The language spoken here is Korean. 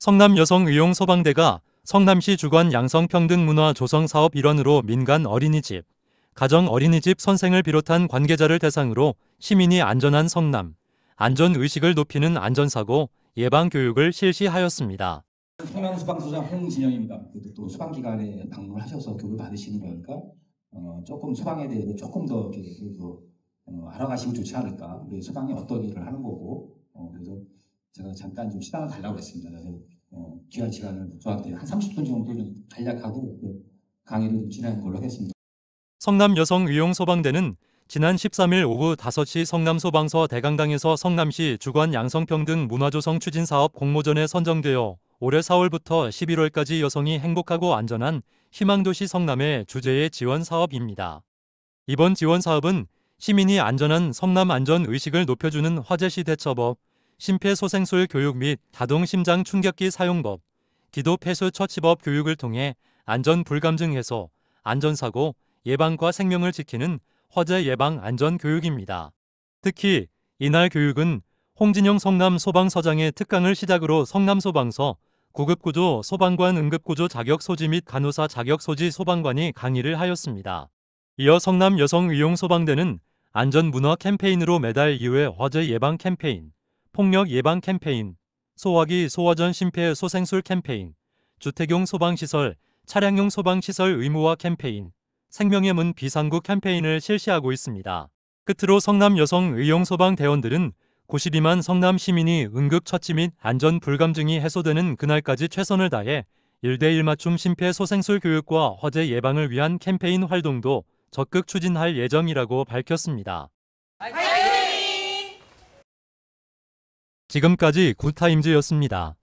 성남여성의용소방대가 성남시 주관 양성평등문화 조성사업 일원으로 민간 어린이집, 가정 어린이집 선생을 비롯한 관계자를 대상으로 시민이 안전한 성남, 안전의식을 높이는 안전사고 예방교육을 실시하였습니다. 성남수방소장 홍진영입니다. 또 수방기관에 방문하셔서 교육을 받으시는 거니까 어, 조금 수방에 대해서 조금 더 이렇게, 어, 알아가시면 좋지 않을까. 우방이 어떤 일을 하는 거고 어, 그래서 제가 잠깐 좀 시간을 달라고 했습니다. 그래서 어, 귀한 시간을 저한테 한 30분 정도 좀 간략하고 그 강의를 진행한 걸로 하겠습니다. 성남 여성 의용 소방대는 지난 13일 오후 5시 성남소방서 대강당에서 성남시 주관 양성평등 문화조성 추진사업 공모전에 선정되어 올해 4월부터 11월까지 여성이 행복하고 안전한 희망도시 성남의 주제의 지원 사업입니다. 이번 지원 사업은 시민이 안전한 성남 안전 의식을 높여주는 화재시 대처법, 심폐소생술 교육 및 다동 심장 충격기 사용법, 기도 폐쇄 처치법 교육을 통해 안전 불감증 해소, 안전사고, 예방과 생명을 지키는 화재 예방 안전 교육입니다. 특히 이날 교육은 홍진영 성남 소방서장의 특강을 시작으로 성남소방서, 구급구조 소방관 응급구조 자격 소지 및 간호사 자격 소지 소방관이 강의를 하였습니다. 이어 성남 여성위용소방대는 안전문화 캠페인으로 매달 이후에 화재 예방 캠페인, 폭력 예방 캠페인, 소화기 소화전 심폐 소생술 캠페인, 주택용 소방시설, 차량용 소방시설 의무화 캠페인, 생명의 문 비상구 캠페인을 실시하고 있습니다. 끝으로 성남 여성 의용 소방대원들은 92만 성남 시민이 응급처치 및 안전 불감증이 해소되는 그날까지 최선을 다해 1대1 맞춤 심폐소생술 교육과 화재 예방을 위한 캠페인 활동도 적극 추진할 예정이라고 밝혔습니다. 지금까지 구타임즈였습니다.